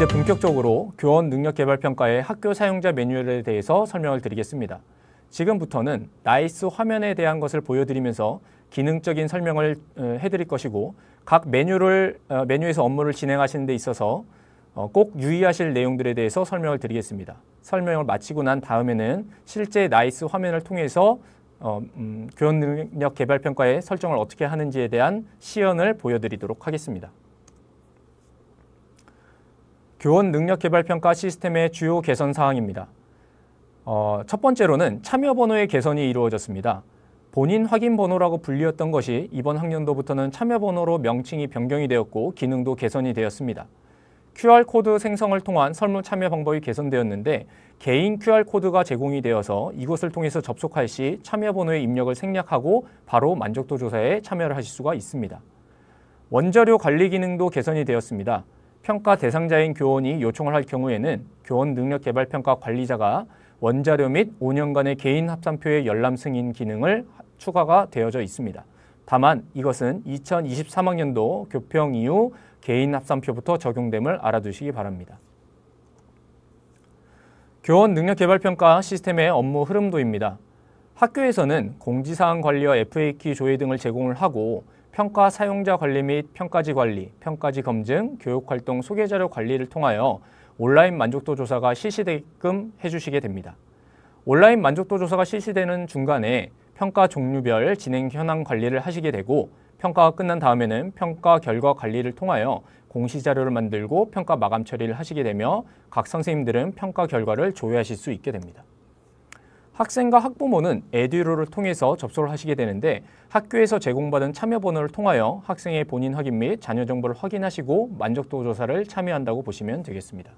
이제 본격적으로 교원 능력 개발 평가의 학교 사용자 매뉴얼에 대해서 설명을 드리겠습니다. 지금부터는 나이스 화면에 대한 것을 보여드리면서 기능적인 설명을 어, 해드릴 것이고 각 메뉴를 어, 메뉴에서 업무를 진행하시는 데 있어서 어, 꼭 유의하실 내용들에 대해서 설명을 드리겠습니다. 설명을 마치고 난 다음에는 실제 나이스 화면을 통해서 음, 교원 능력 개발 평가의 설정을 어떻게 하는지에 대한 시연을 보여드리도록 하겠습니다. 교원 능력 개발 평가 시스템의 주요 개선 사항입니다. 어, 첫 번째로는 참여 번호의 개선이 이루어졌습니다. 본인 확인 번호라고 불리었던 것이 이번 학년도부터는 참여 번호로 명칭이 변경이 되었고 기능도 개선이 되었습니다. QR코드 생성을 통한 설문 참여 방법이 개선되었는데 개인 QR코드가 제공이 되어서 이것을 통해서 접속할 시 참여 번호의 입력을 생략하고 바로 만족도 조사에 참여를 하실 수가 있습니다. 원자료 관리 기능도 개선이 되었습니다. 평가 대상자인 교원이 요청을 할 경우에는 교원 능력 개발 평가 관리자가 원자료 및 5년간의 개인 합산표의 열람 승인 기능을 추가가 되어져 있습니다. 다만 이것은 2023학년도 교평 이후 개인 합산표부터 적용됨을 알아두시기 바랍니다. 교원 능력 개발 평가 시스템의 업무 흐름도입니다. 학교에서는 공지사항 관리와 FAQ 조회 등을 제공을 하고 평가 사용자 관리 및 평가지 관리, 평가지 검증, 교육활동 소개자료 관리를 통하여 온라인 만족도 조사가 실시되게끔 해주시게 됩니다. 온라인 만족도 조사가 실시되는 중간에 평가 종류별 진행 현황 관리를 하시게 되고 평가가 끝난 다음에는 평가 결과 관리를 통하여 공시 자료를 만들고 평가 마감 처리를 하시게 되며 각 선생님들은 평가 결과를 조회하실 수 있게 됩니다. 학생과 학부모는 에듀로를 통해서 접속을 하시게 되는데 학교에서 제공받은 참여 번호를 통하여 학생의 본인 확인 및 자녀 정보를 확인하시고 만족도 조사를 참여한다고 보시면 되겠습니다.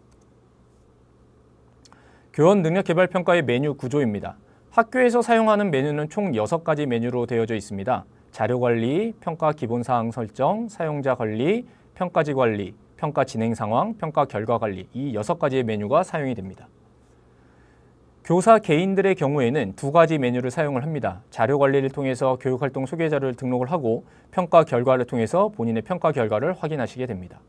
교원 능력 개발 평가의 메뉴 구조입니다. 학교에서 사용하는 메뉴는 총 6가지 메뉴로 되어져 있습니다. 자료 관리, 평가 기본 사항 설정, 사용자 관리, 평가지 관리, 평가 진행 상황, 평가 결과 관리 이 6가지의 메뉴가 사용이 됩니다. 교사 개인들의 경우에는 두 가지 메뉴를 사용을 합니다. 자료 관리를 통해서 교육활동 소개자를 등록을 하고 평가 결과를 통해서 본인의 평가 결과를 확인하시게 됩니다.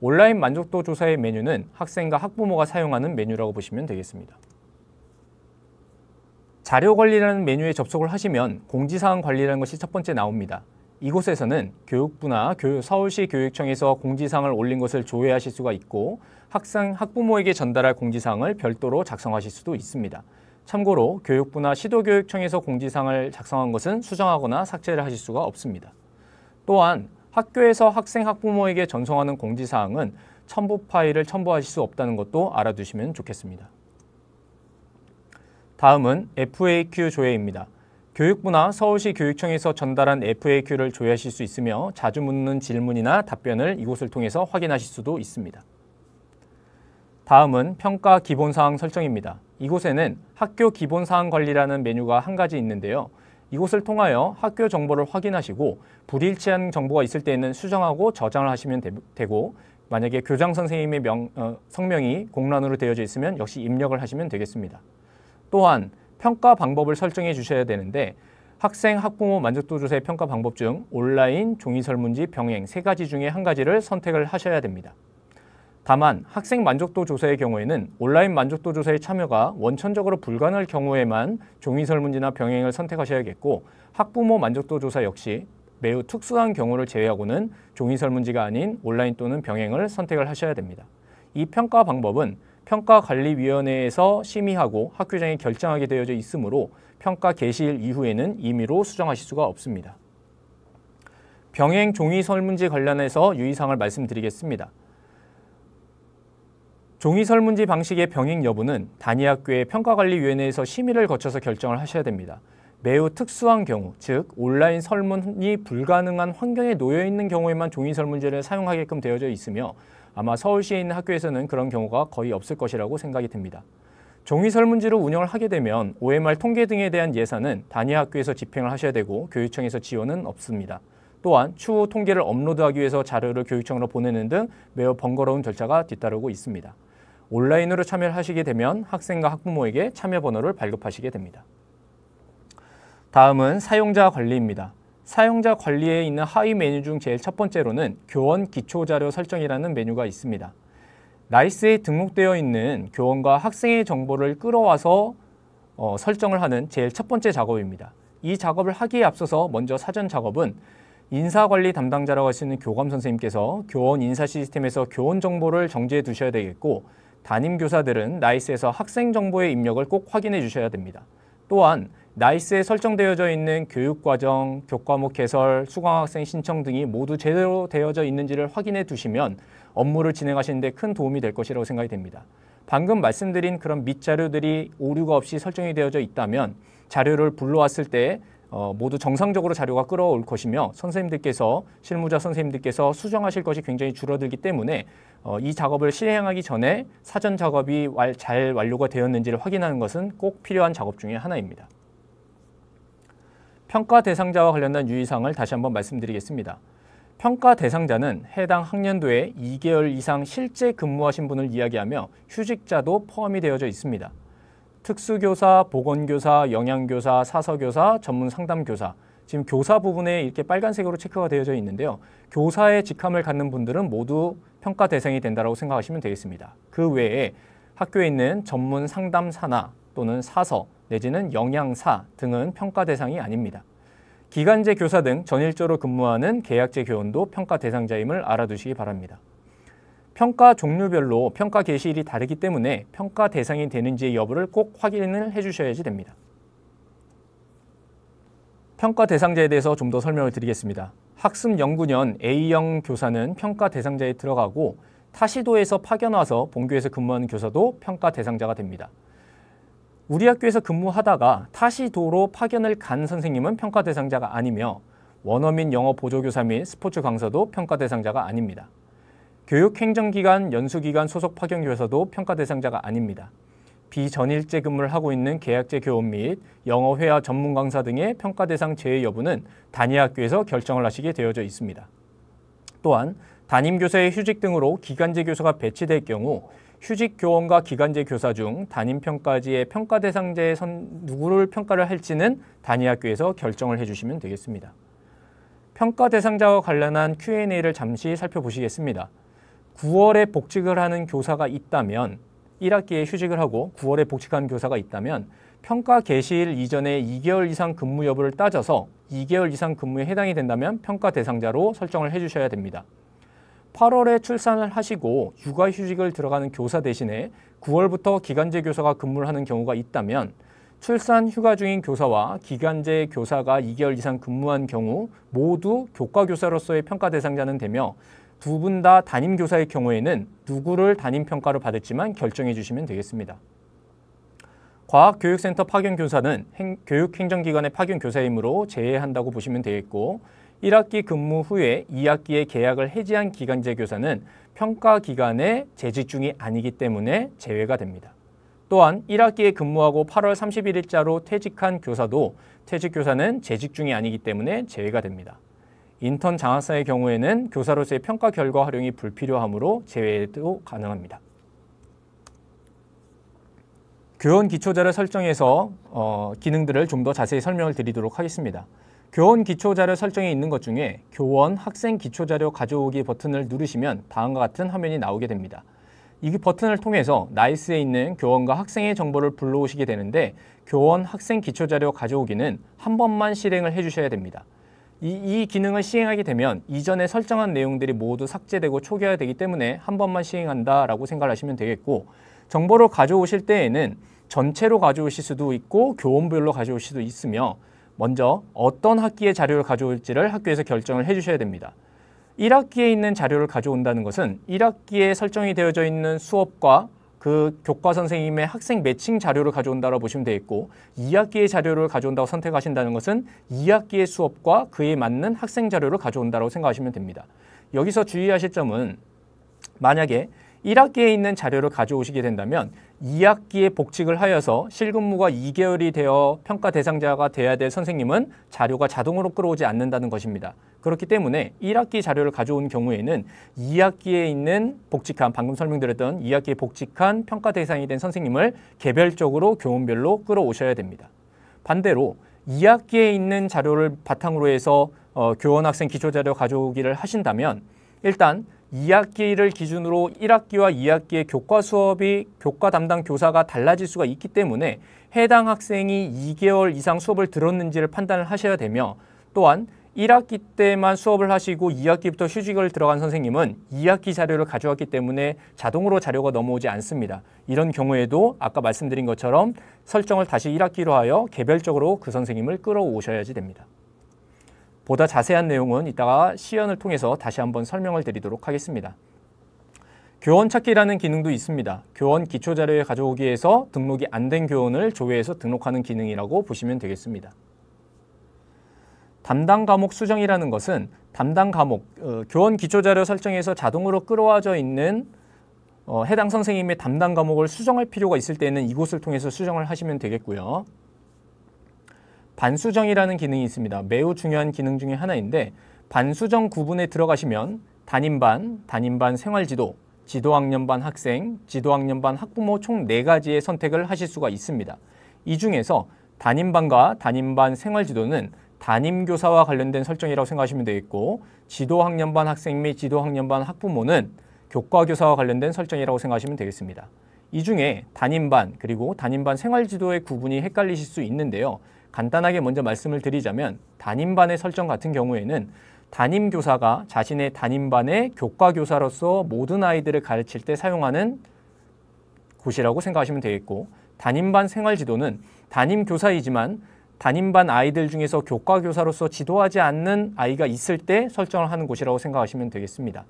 온라인 만족도 조사의 메뉴는 학생과 학부모가 사용하는 메뉴라고 보시면 되겠습니다. 자료 관리라는 메뉴에 접속을 하시면 공지사항 관리라는 것이 첫 번째 나옵니다. 이곳에서는 교육부나 서울시 교육청에서 공지사항을 올린 것을 조회하실 수가 있고 학생, 학부모에게 전달할 공지사항을 별도로 작성하실 수도 있습니다. 참고로 교육부나 시도교육청에서 공지사항을 작성한 것은 수정하거나 삭제를 하실 수가 없습니다. 또한 학교에서 학생, 학부모에게 전송하는 공지사항은 첨부 파일을 첨부하실 수 없다는 것도 알아두시면 좋겠습니다. 다음은 FAQ 조회입니다. 교육부나 서울시 교육청에서 전달한 FAQ를 조회하실 수 있으며 자주 묻는 질문이나 답변을 이곳을 통해서 확인하실 수도 있습니다. 다음은 평가 기본사항 설정입니다. 이곳에는 학교 기본사항 관리라는 메뉴가 한 가지 있는데요. 이곳을 통하여 학교 정보를 확인하시고 불일치한 정보가 있을 때에는 수정하고 저장을 하시면 되, 고 만약에 교장 선생님의 명, 어, 성명이 공란으로 되어져 있으면 역시 입력을 하시면 되겠습니다. 또한 평가 방법을 설정해 주셔야 되는데 학생, 학부모 만족도 조사의 평가 방법 중 온라인, 종이 설문지, 병행 세 가지 중에 한 가지를 선택을 하셔야 됩니다. 다만 학생 만족도 조사의 경우에는 온라인 만족도 조사의 참여가 원천적으로 불가능할 경우에만 종이설 문지나 병행을 선택하셔야겠고 학부모 만족도 조사 역시 매우 특수한 경우를 제외하고는 종이설 문지가 아닌 온라인 또는 병행을 선택을 하셔야 됩니다. 이 평가 방법은 평가관리위원회에서 심의하고 학교장이 결정하게 되어져 있으므로 평가 개시일 이후에는 임의로 수정하실 수가 없습니다. 병행 종이 설문지 관련해서 유의사항을 말씀드리겠습니다. 종이 설문지 방식의 병행 여부는 단위학교의 평가관리위원회에서 심의를 거쳐서 결정을 하셔야 됩니다. 매우 특수한 경우, 즉 온라인 설문이 불가능한 환경에 놓여 있는 경우에만 종이 설문지를 사용하게끔 되어져 있으며 아마 서울시에 있는 학교에서는 그런 경우가 거의 없을 것이라고 생각이 듭니다. 종이 설문지로 운영을 하게 되면 OMR 통계 등에 대한 예산은 단위 학교에서 집행을 하셔야 되고 교육청에서 지원은 없습니다. 또한 추후 통계를 업로드하기 위해서 자료를 교육청으로 보내는 등 매우 번거로운 절차가 뒤따르고 있습니다. 온라인으로 참여하시게 되면 학생과 학부모에게 참여 번호를 발급하시게 됩니다. 다음은 사용자 관리입니다. 사용자 관리에 있는 하위 메뉴 중 제일 첫 번째로는 교원 기초자료 설정이라는 메뉴가 있습니다. 나이스에 등록되어 있는 교원과 학생의 정보를 끌어와서 어, 설정을 하는 제일 첫 번째 작업입니다. 이 작업을 하기에 앞서서 먼저 사전 작업은 인사관리 담당자라고 하시는 교감 선생님께서 교원 인사 시스템에서 교원 정보를 정지해 두셔야 되겠고 담임 교사들은 나이스에서 학생 정보의 입력을 꼭 확인해 주셔야 됩니다. 또한 나이스에 설정되어져 있는 교육과정, 교과목 개설, 수강학생 신청 등이 모두 제대로 되어져 있는지를 확인해 두시면 업무를 진행하시는 데 큰 도움이 될 것이라고 생각이 됩니다. 방금 말씀드린 그런 밑자료들이 오류가 없이 설정이 되어져 있다면 자료를 불러왔을 때 어, 모두 정상적으로 자료가 끌어올 것이며 선생님들께서 실무자 선생님들께서 수정하실 것이 굉장히 줄어들기 때문에 어, 이 작업을 실행하기 전에 사전 작업이 왈, 잘 완료가 되었는지를 확인하는 것은 꼭 필요한 작업 중의 하나입니다. 평가 대상자와 관련된 유의사항을 다시 한번 말씀드리겠습니다. 평가 대상자는 해당 학년도에 2개월 이상 실제 근무하신 분을 이야기하며 휴직자도 포함이 되어져 있습니다. 특수교사, 보건교사, 영양교사, 사서교사, 전문상담교사 지금 교사 부분에 이렇게 빨간색으로 체크가 되어져 있는데요. 교사의 직함을 갖는 분들은 모두 평가 대상이 된다고 생각하시면 되겠습니다. 그 외에 학교에 있는 전문 상담사나 또는 사서 내지는 영양사 등은 평가 대상이 아닙니다. 기간제 교사 등전일조로 근무하는 계약제 교원도 평가 대상자임을 알아두시기 바랍니다. 평가 종류별로 평가 개시일이 다르기 때문에 평가 대상이 되는지의 여부를 꼭 확인을 해주셔야지 됩니다. 평가 대상자에 대해서 좀 더 설명을 드리겠습니다. 학습 연구년 A형 교사는 평가 대상자에 들어가고 타시도에서 파견 와서 본교에서 근무하는 교사도 평가 대상자가 됩니다. 우리 학교에서 근무하다가 타시도로 파견을 간 선생님은 평가 대상자가 아니며 원어민 영어 보조교사 및 스포츠 강사도 평가 대상자가 아닙니다. 교육행정기관, 연수기관 소속 파견교사도 평가 대상자가 아닙니다. 비전일제 근무를 하고 있는 계약제 교원 및 영어 회화 전문 강사 등의 평가 대상 제외 여부는 단위 학교에서 결정을 하시게 되어져 있습니다. 또한 담임 교사의 휴직 등으로 기간제 교사가 배치될 경우 휴직 교원과 기간제 교사 중 담임 평가지의 평가 대상자의 선 누구를 평가를 할지는 단위 학교에서 결정을 해 주시면 되겠습니다. 평가 대상자와 관련한 Q&A를 잠시 살펴보시겠습니다. 9월에 복직을 하는 교사가 있다면 1학기에 휴직을 하고 9월에 복직한 교사가 있다면 평가 개시일 이전에 2개월 이상 근무 여부를 따져서 2개월 이상 근무에 해당이 된다면 평가 대상자로 설정을 해주셔야 됩니다. 8월에 출산을 하시고 육아휴직을 들어가는 교사 대신에 9월부터 기간제 교사가 근무를 하는 경우가 있다면 출산 휴가 중인 교사와 기간제 교사가 2개월 이상 근무한 경우 모두 교과교사로서의 평가 대상자는 되며 두분다 담임 교사의 경우에는 누구를 담임 평가로 받을지만 결정해 주시면 되겠습니다. 과학교육센터 파견 교사는 행, 교육행정기관의 파견 교사이므로 제외한다고 보시면 되겠고 1학기 근무 후에 2학기에 계약을 해지한 기간제 교사는 평가 기간에 재직 중이 아니기 때문에 제외가 됩니다. 또한 1학기에 근무하고 8월 31일자로 퇴직한 교사도 퇴직 교사는 재직 중이 아니기 때문에 제외가 됩니다. 인턴 장학사의 경우에는 교사로서의 평가 결과 활용이 불필요하므로 제외도 가능합니다. 교원 기초자료설정에서 어, 기능들을 좀 더 자세히 설명을 드리도록 하겠습니다. 교원 기초자료 설정에 있는 것 중에 교원 학생 기초자료 가져오기 버튼을 누르시면 다음과 같은 화면이 나오게 됩니다. 이 버튼을 통해서 나이스에 있는 교원과 학생의 정보를 불러오시게 되는데 교원 학생 기초자료 가져오기는 한 번만 실행을 해주셔야 됩니다. 이, 이 기능을 시행하게 되면 이전에 설정한 내용들이 모두 삭제되고 초기화되기 때문에 한 번만 시행한다라고 생각하시면 되겠고 정보를 가져오실 때에는 전체로 가져오실 수도 있고 교원별로 가져오실 수도 있으며 먼저 어떤 학기의 자료를 가져올지를 학교에서 결정을 해주셔야 됩니다. 1학기에 있는 자료를 가져온다는 것은 1학기에 설정이 되어져 있는 수업과 그 교과 선생님의 학생 매칭 자료를 가져온다고 보시면 되겠고 2학기의 자료를 가져온다고 선택하신다는 것은 2학기의 수업과 그에 맞는 학생 자료를 가져온다고 생각하시면 됩니다. 여기서 주의하실 점은 만약에 1학기에 있는 자료를 가져오시게 된다면 2학기에 복직을 하여서 실근무가 2개월이 되어 평가 대상자가 돼야 될 선생님은 자료가 자동으로 끌어오지 않는다는 것입니다. 그렇기 때문에 1학기 자료를 가져온 경우에는 2학기에 있는 복직한 방금 설명드렸던 2학기에 복직한 평가 대상이 된 선생님을 개별적으로 교원별로 끌어오셔야 됩니다. 반대로 2학기에 있는 자료를 바탕으로 해서 어, 교원 학생 기초 자료 가져오기를 하신다면 일단 2학기를 기준으로 1학기와 2학기의 교과 수업이 교과 담당 교사가 달라질 수가 있기 때문에 해당 학생이 2개월 이상 수업을 들었는지를 판단을 하셔야 되며 또한 1학기 때만 수업을 하시고 2학기부터 휴직을 들어간 선생님은 2학기 자료를 가져왔기 때문에 자동으로 자료가 넘어오지 않습니다. 이런 경우에도 아까 말씀드린 것처럼 설정을 다시 1학기로 하여 개별적으로 그 선생님을 끌어오셔야지 됩니다. 보다 자세한 내용은 이따가 시연을 통해서 다시 한번 설명을 드리도록 하겠습니다. 교원 찾기라는 기능도 있습니다. 교원 기초 자료에 가져오기에서 등록이 안 된 교원을 조회해서 등록하는 기능이라고 보시면 되겠습니다. 담당 과목 수정이라는 것은 담당 과목, 어, 교원 기초 자료 설정에서 자동으로 끌어와져 있는 어, 해당 선생님의 담당 과목을 수정할 필요가 있을 때는 이곳을 통해서 수정을 하시면 되겠고요. 반수정이라는 기능이 있습니다. 매우 중요한 기능 중에 하나인데 반수정 구분에 들어가시면 단임반, 단임반 생활지도, 지도학년반 학생, 지도학년반 학부모 총 4가지의 선택을 하실 수가 있습니다. 이 중에서 단임반과 단임반 생활지도는 담임교사와 관련된 설정이라고 생각하시면 되겠고 지도학년반 학생 및 지도학년반 학부모는 교과교사와 관련된 설정이라고 생각하시면 되겠습니다. 이 중에 담임반 그리고 담임반 생활지도의 구분이 헷갈리실 수 있는데요. 간단하게 먼저 말씀을 드리자면 담임반의 설정 같은 경우에는 담임 교사가 자신의 담임반의 교과 교사로서 모든 아이들을 가르칠 때 사용하는 곳이라고 생각하시면 되겠고 담임반 생활 지도는 담임 교사이지만 담임반 아이들 중에서 교과 교사로서 지도하지 않는 아이가 있을 때 설정을 하는 곳이라고 생각하시면 되겠습니다.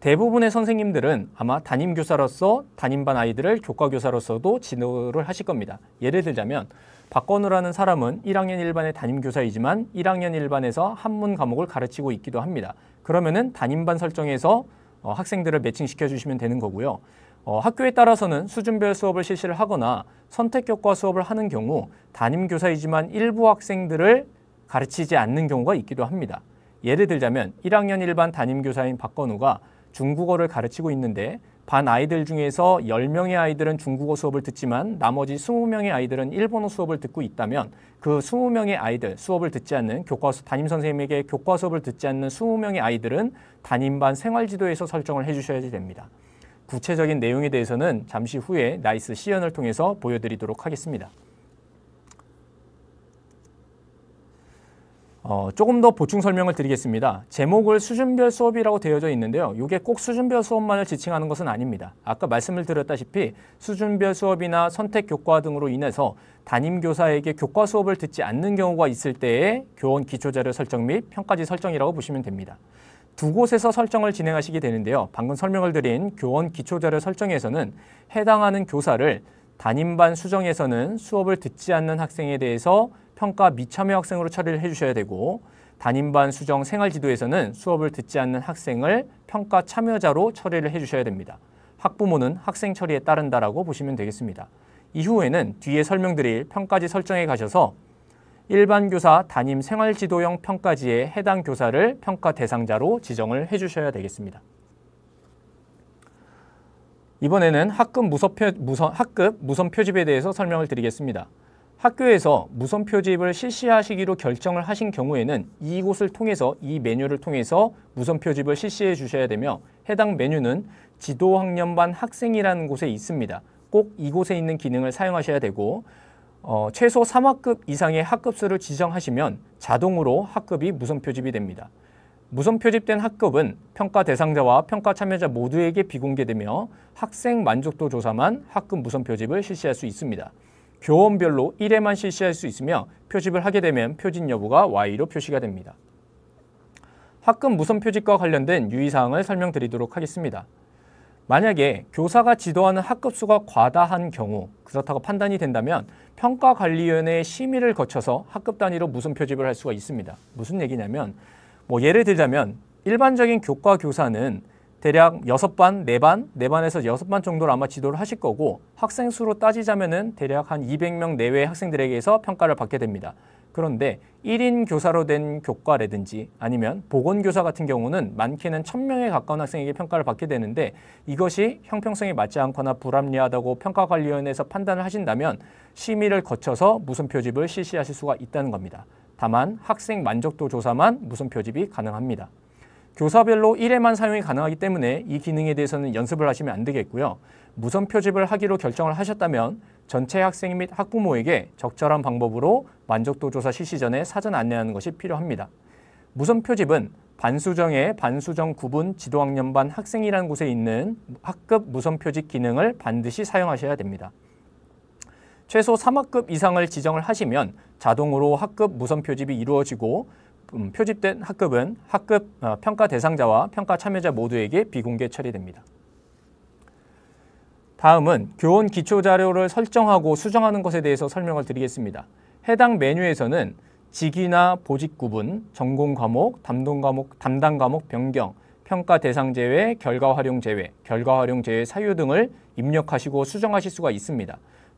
대부분의 선생님들은 아마 담임 교사로서 담임반 아이들을 교과 교사로서도 지도를 하실 겁니다. 예를 들자면 박건우라는 사람은 1학년 1반의 담임교사이지만 1학년 1반에서 한문 과목을 가르치고 있기도 합니다. 그러면은 담임반 설정에서 어, 학생들을 매칭시켜 주시면 되는 거고요. 어, 학교에 따라서는 수준별 수업을 실시를 하거나 선택 교과 수업을 하는 경우 담임교사이지만 일부 학생들을 가르치지 않는 경우가 있기도 합니다. 예를 들자면 1학년 1반 담임교사인 박건우가 중국어를 가르치고 있는데 반 아이들 중에서 10명의 아이들은 중국어 수업을 듣지만 나머지 20명의 아이들은 일본어 수업을 듣고 있다면 그 20명의 아이들 수업을 듣지 않는 교과 서 담임 선생님에게 교과 수업을 듣지 않는 20명의 아이들은 담임반 생활 지도에서 설정을 해 주셔야 됩니다. 구체적인 내용에 대해서는 잠시 후에 나이스 시연을 통해서 보여드리도록 하겠습니다. 어, 조금 더 보충 설명을 드리겠습니다. 제목을 수준별 수업이라고 되어져 있는데요. 이게 꼭 수준별 수업만을 지칭하는 것은 아닙니다. 아까 말씀을 드렸다시피 수준별 수업이나 선택 교과 등으로 인해서 담임 교사에게 교과 수업을 듣지 않는 경우가 있을 때의 교원 기초 자료 설정 및 평가지 설정이라고 보시면 됩니다. 두 곳에서 설정을 진행하시게 되는데요. 방금 설명을 드린 교원 기초 자료 설정에서는 해당하는 교사를 담임반 수정에서는 수업을 듣지 않는 학생에 대해서 평가 미참여 학생으로 처리를 해주셔야 되고 담임반 수정 생활지도에서는 수업을 듣지 않는 학생을 평가 참여자로 처리를 해주셔야 됩니다. 학부모는 학생 처리에 따른다라고 보시면 되겠습니다. 이후에는 뒤에 설명드릴 평가지 설정에 가셔서 일반 교사 담임 생활지도형 평가지에 해당 교사를 평가 대상자로 지정을 해주셔야 되겠습니다. 이번에는 학급 무선, 학급 무선 표집에 대해서 설명을 드리겠습니다. 학교에서 무선 표집을 실시하시기로 결정을 하신 경우에는 이곳을 통해서 이 메뉴를 통해서 무선 표집을 실시해 주셔야 되며 해당 메뉴는 지도학년반 학생이라는 곳에 있습니다. 꼭 이곳에 있는 기능을 사용하셔야 되고 어, 최소 3학급 이상의 학급수를 지정하시면 자동으로 학급이 무선 표집이 됩니다. 무선 표집된 학급은 평가 대상자와 평가 참여자 모두에게 비공개되며 학생 만족도 조사만 학급 무선 표집을 실시할 수 있습니다. 교원별로 1회만 실시할 수 있으며 표집을 하게 되면 표진 여부가 Y로 표시가 됩니다. 학급 무선 표집과 관련된 유의사항을 설명드리도록 하겠습니다. 만약에 교사가 지도하는 학급수가 과다한 경우 그렇다고 판단이 된다면 평가관리위원회의 심의를 거쳐서 학급 단위로 무선 표집을 할 수가 있습니다. 무슨 얘기냐면 뭐 예를 들자면 일반적인 교과 교사는 대략 6섯 반, 네반네반에서 여반 정도를 아마 지도를 하실 거고 학생 수로 따지자면 대략 한 200명 내외의 학생들에게서 평가를 받게 됩니다. 그런데 1인 교사로 된 교과라든지 아니면 보건교사 같은 경우는 많게는 1000명에 가까운 학생에게 평가를 받게 되는데 이것이 형평성에 맞지 않거나 불합리하다고 평가관리위원회에서 판단을 하신다면 심의를 거쳐서 무슨 표집을 실시하실 수가 있다는 겁니다. 다만 학생 만족도 조사만 무슨 표집이 가능합니다. 교사별로 1회만 사용이 가능하기 때문에 이 기능에 대해서는 연습을 하시면 안 되겠고요. 무선 표집을 하기로 결정을 하셨다면 전체 학생 및 학부모에게 적절한 방법으로 만족도 조사 실시 전에 사전 안내하는 것이 필요합니다. 무선 표집은 반수정의 반수정 구분 지도학년반 학생이라는 곳에 있는 학급 무선 표집 기능을 반드시 사용하셔야 됩니다. 최소 3학급 이상을 지정을 하시면 자동으로 학급 무선 표집이 이루어지고 음, 표집된 학급은 학급 어, 평가 대상자와 평가 참여자 모두에게 비공개 처리됩니다. 다음은 교원 기초 자료를 설정하고 수정하는 것에 대해서 설명을 드리겠습니다. 해당 메뉴에서는 직위나 보직 구분, 전공 과목, 담당 과목, 담당 과목 변경, 평가 대상 제외, 결과 활용 제외, 결과 활용 제외 사유 등을 입력하시고 수정하실 수가 있습니다.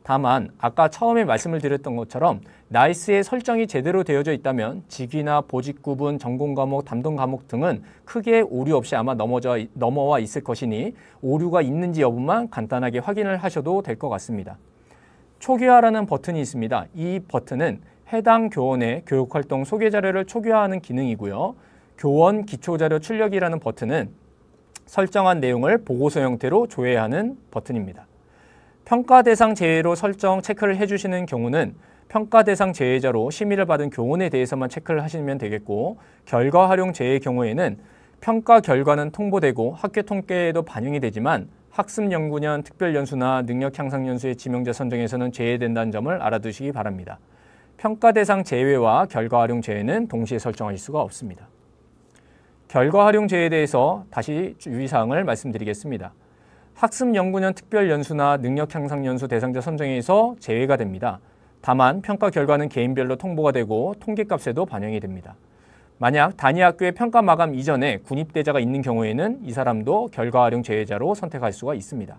다만 아까 처음에 말씀을 드렸던 것처럼 나이스의 설정이 제대로 되어져 있다면 직위나 보직 구분, 전공 과목, 담당 과목 등은 크게 오류 없이 아마 넘어져, 넘어와 있을 것이니 오류가 있는지 여부만 간단하게 확인을 하셔도 될 것 같습니다. 초기화라는 버튼이 있습니다. 이 버튼은 해당 교원의 교육활동 소개 자료를 초기화하는 기능이고요. 교원 기초자료 출력이라는 버튼은 설정한 내용을 보고서 형태로 조회하는 버튼입니다. 평가 대상 제외로 설정 체크를 해주시는 경우는 평가 대상 제외자로 심의를 받은 교훈에 대해서만 체크를 하시면 되겠고 결과 활용 제외의 경우에는 평가 결과는 통보되고 학교 통계에도 반영이 되지만 학습 연구년 특별 연수나 능력 향상 연수의 지명자 선정에서는 제외된다는 점을 알아두시기 바랍니다. 평가 대상 제외와 결과 활용 제외는 동시에 설정하실 수가 없습니다. 결과 활용 제외에 대해서 다시 유의사항을 말씀드리겠습니다. 학습연구년 특별연수나 능력향상연수 대상자 선정에서 제외가 됩니다. 다만 평가 결과는 개인별로 통보가 되고 통계값에도 반영이 됩니다. 만약 단위 학교의 평가 마감 이전에 군입대자가 있는 경우에는 이 사람도 결과 활용 제외자로 선택할 수가 있습니다.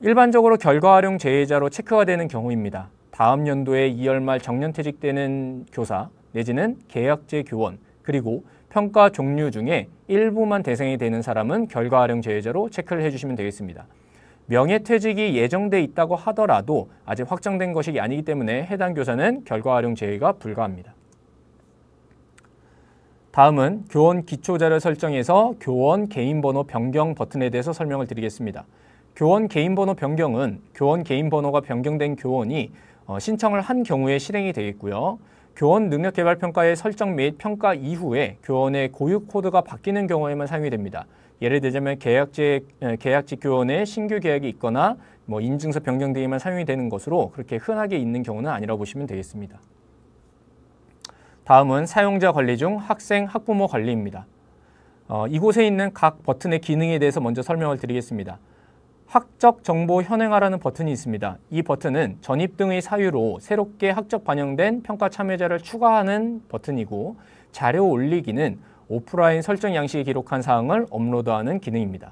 일반적으로 결과 활용 제외자로 체크가 되는 경우입니다. 다음 연도에 2월 말 정년퇴직되는 교사 내지는 계약제 교원 그리고 평가 종류 중에 일부만 대상이 되는 사람은 결과 활용 제외자로 체크를 해주시면 되겠습니다. 명예퇴직이 예정돼 있다고 하더라도 아직 확정된 것이 아니기 때문에 해당 교사는 결과 활용 제외가 불가합니다. 다음은 교원 기초자료 설정에서 교원 개인번호 변경 버튼에 대해서 설명을 드리겠습니다. 교원 개인번호 변경은 교원 개인번호가 변경된 교원이 어, 신청을 한 경우에 실행이 되겠고요. 교원 능력 개발 평가의 설정 및 평가 이후에 교원의 고유 코드가 바뀌는 경우에만 사용이 됩니다. 예를 들자면 계약직, 계약직 교원의 신규 계약이 있거나 뭐 인증서 변경 등에만 사용이 되는 것으로 그렇게 흔하게 있는 경우는 아니라고 보시면 되겠습니다. 다음은 사용자 관리 중 학생, 학부모 관리입니다. 어, 이곳에 있는 각 버튼의 기능에 대해서 먼저 설명을 드리겠습니다. 학적 정보 현행화라는 버튼이 있습니다. 이 버튼은 전입 등의 사유로 새롭게 학적 반영된 평가 참여자를 추가하는 버튼이고 자료 올리기는 오프라인 설정 양식에 기록한 사항을 업로드하는 기능입니다.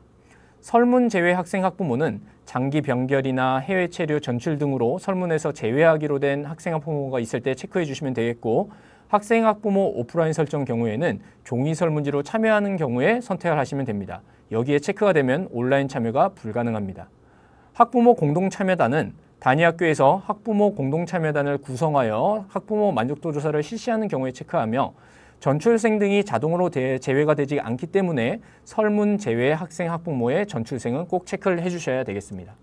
설문 제외 학생 학부모는 장기 병결이나 해외 체류 전출 등으로 설문에서 제외하기로 된 학생 학부모가 있을 때 체크해 주시면 되겠고 학생, 학부모 오프라인 설정 경우에는 종이 설문지로 참여하는 경우에 선택을 하시면 됩니다. 여기에 체크가 되면 온라인 참여가 불가능합니다. 학부모 공동참여단은 단위 학교에서 학부모 공동참여단을 구성하여 학부모 만족도 조사를 실시하는 경우에 체크하며 전출생 등이 자동으로 제외가 되지 않기 때문에 설문 제외 학생 학부모의 전출생은 꼭 체크를 해주셔야 되겠습니다.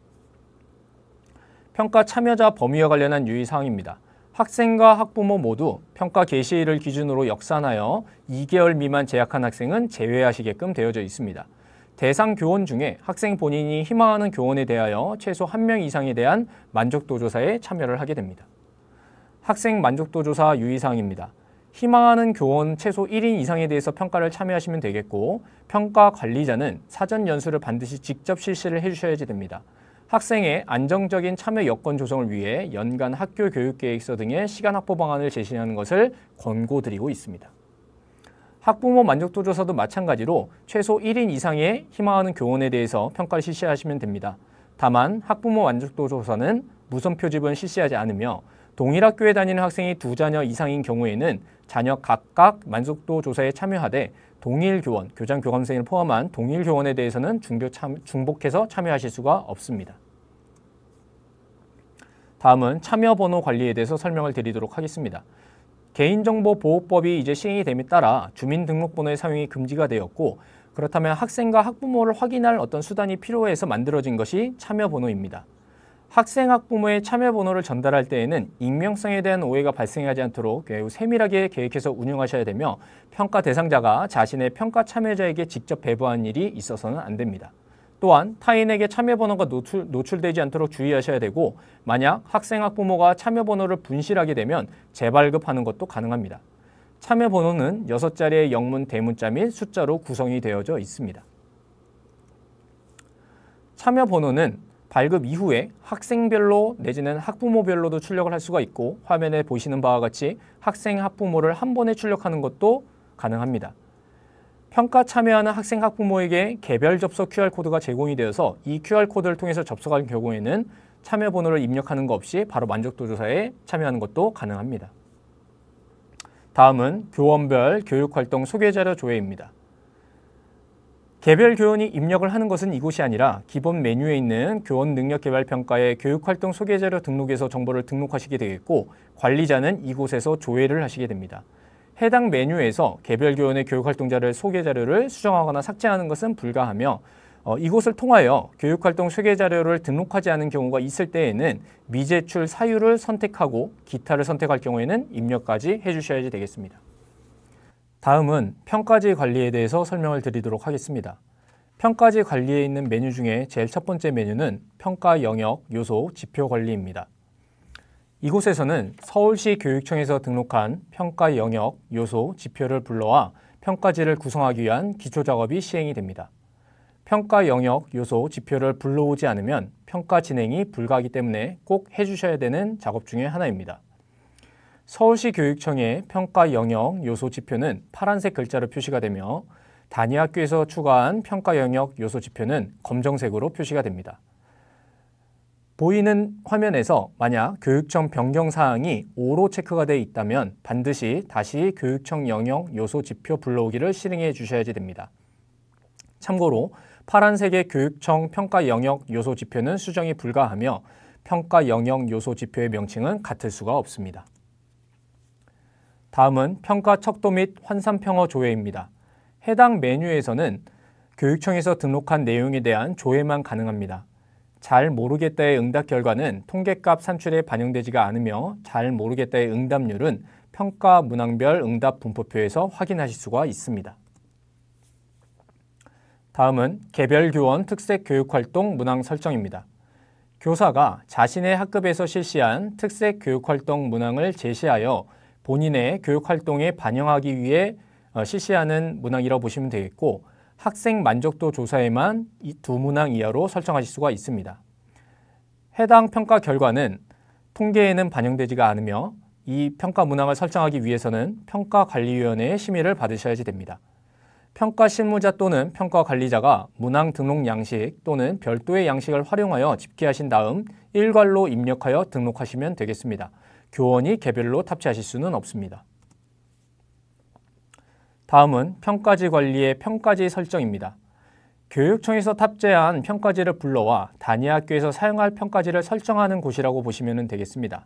평가 참여자 범위와 관련한 유의사항입니다. 학생과 학부모 모두 평가 개시일을 기준으로 역산하여 2개월 미만 재학한 학생은 제외하시게끔 되어져 있습니다. 대상 교원 중에 학생 본인이 희망하는 교원에 대하여 최소 한명 이상에 대한 만족도 조사에 참여를 하게 됩니다. 학생 만족도 조사 유의사항입니다. 희망하는 교원 최소 1인 이상에 대해서 평가를 참여하시면 되겠고 평가 관리자는 사전 연수를 반드시 직접 실시를 해주셔야 됩니다. 학생의 안정적인 참여 여건 조성을 위해 연간 학교 교육계획서 등의 시간 확보 방안을 제시하는 것을 권고드리고 있습니다. 학부모 만족도 조사도 마찬가지로 최소 1인 이상의 희망하는 교원에 대해서 평가를 실시하시면 됩니다. 다만 학부모 만족도 조사는 무선 표집은 실시하지 않으며 동일 학교에 다니는 학생이 두 자녀 이상인 경우에는 자녀 각각 만족도 조사에 참여하되 동일 교원, 교장 교감생을 포함한 동일 교원에 대해서는 중교 참, 중복해서 참여하실 수가 없습니다. 다음은 참여 번호 관리에 대해서 설명을 드리도록 하겠습니다. 개인정보보호법이 이제 시행이 됨에 따라 주민등록번호의 사용이 금지가 되었고 그렇다면 학생과 학부모를 확인할 어떤 수단이 필요해서 만들어진 것이 참여 번호입니다. 학생 학부모의 참여 번호를 전달할 때에는 익명성에 대한 오해가 발생하지 않도록 매우 세밀하게 계획해서 운영하셔야 되며 평가 대상자가 자신의 평가 참여자에게 직접 배부한 일이 있어서는 안 됩니다. 또한 타인에게 참여번호가 노출, 노출되지 않도록 주의하셔야 되고 만약 학생 학부모가 참여번호를 분실하게 되면 재발급하는 것도 가능합니다. 참여번호는 6자리의 영문 대문자 및 숫자로 구성이 되어져 있습니다. 참여번호는 발급 이후에 학생별로 내지는 학부모별로도 출력을 할 수가 있고 화면에 보시는 바와 같이 학생 학부모를 한 번에 출력하는 것도 가능합니다. 평가 참여하는 학생 학부모에게 개별 접속 QR코드가 제공이 되어서 이 QR코드를 통해서 접속할 경우에는 참여 번호를 입력하는 것 없이 바로 만족도 조사에 참여하는 것도 가능합니다. 다음은 교원별 교육활동 소개자료 조회입니다. 개별 교원이 입력을 하는 것은 이곳이 아니라 기본 메뉴에 있는 교원 능력 개발 평가의 교육활동 소개자료 등록에서 정보를 등록하시게 되겠고 관리자는 이곳에서 조회를 하시게 됩니다. 해당 메뉴에서 개별 교원의 교육활동자를 소개자료를 수정하거나 삭제하는 것은 불가하며 어, 이곳을 통하여 교육활동 소개자료를 등록하지 않은 경우가 있을 때에는 미제출 사유를 선택하고 기타를 선택할 경우에는 입력까지 해주셔야 되겠습니다. 다음은 평가지 관리에 대해서 설명을 드리도록 하겠습니다. 평가지 관리에 있는 메뉴 중에 제일 첫 번째 메뉴는 평가 영역 요소 지표 관리입니다. 이곳에서는 서울시 교육청에서 등록한 평가 영역 요소 지표를 불러와 평가지를 구성하기 위한 기초 작업이 시행이 됩니다. 평가 영역 요소 지표를 불러오지 않으면 평가 진행이 불가하기 때문에 꼭 해주셔야 되는 작업 중의 하나입니다. 서울시 교육청의 평가 영역 요소 지표는 파란색 글자로 표시가 되며 단위 학교에서 추가한 평가 영역 요소 지표는 검정색으로 표시가 됩니다. 보이는 화면에서 만약 교육청 변경 사항이 5로 체크가 되어 있다면 반드시 다시 교육청 영역 요소 지표 불러오기를 실행해 주셔야지 됩니다. 참고로 파란색의 교육청 평가 영역 요소 지표는 수정이 불가하며 평가 영역 요소 지표의 명칭은 같을 수가 없습니다. 다음은 평가 척도 및 환산평어 조회입니다. 해당 메뉴에서는 교육청에서 등록한 내용에 대한 조회만 가능합니다. 잘 모르겠다의 응답 결과는 통계값 산출에 반영되지가 않으며 잘 모르겠다의 응답률은 평가 문항별 응답 분포표에서 확인하실 수가 있습니다. 다음은 개별 교원 특색 교육 활동 문항 설정입니다. 교사가 자신의 학급에서 실시한 특색 교육 활동 문항을 제시하여 본인의 교육 활동에 반영하기 위해 어, 실시하는 문항이라고 보시면 되겠고 학생 만족도 조사에만 이 두 문항 이하로 설정하실 수가 있습니다. 해당 평가 결과는 통계에는 반영되지가 않으며 이 평가 문항을 설정하기 위해서는 평가관리위원회의 심의를 받으셔야지 됩니다. 평가 실무자 또는 평가 관리자가 문항 등록 양식 또는 별도의 양식을 활용하여 집계하신 다음 일괄로 입력하여 등록하시면 되겠습니다. 교원이 개별로 탑재하실 수는 없습니다. 다음은 평가지 관리의 평가지 설정입니다. 교육청에서 탑재한 평가지를 불러와 단위 학교에서 사용할 평가지를 설정하는 곳이라고 보시면 되겠습니다.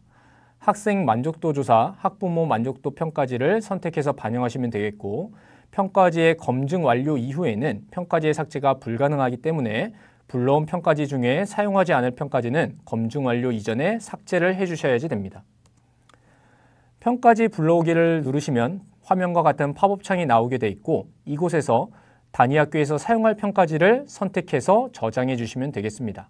학생 만족도 조사, 학부모 만족도 평가지를 선택해서 반영하시면 되겠고 평가지의 검증 완료 이후에는 평가지의 삭제가 불가능하기 때문에 불러온 평가지 중에 사용하지 않을 평가지는 검증 완료 이전에 삭제를 해주셔야지 됩니다. 평까지 불러오기를 누르시면 화면과 같은 팝업창이 나오게 돼 있고 이곳에서 단위 학교에서 사용할 평가지를 선택해서 저장해 주시면 되겠습니다.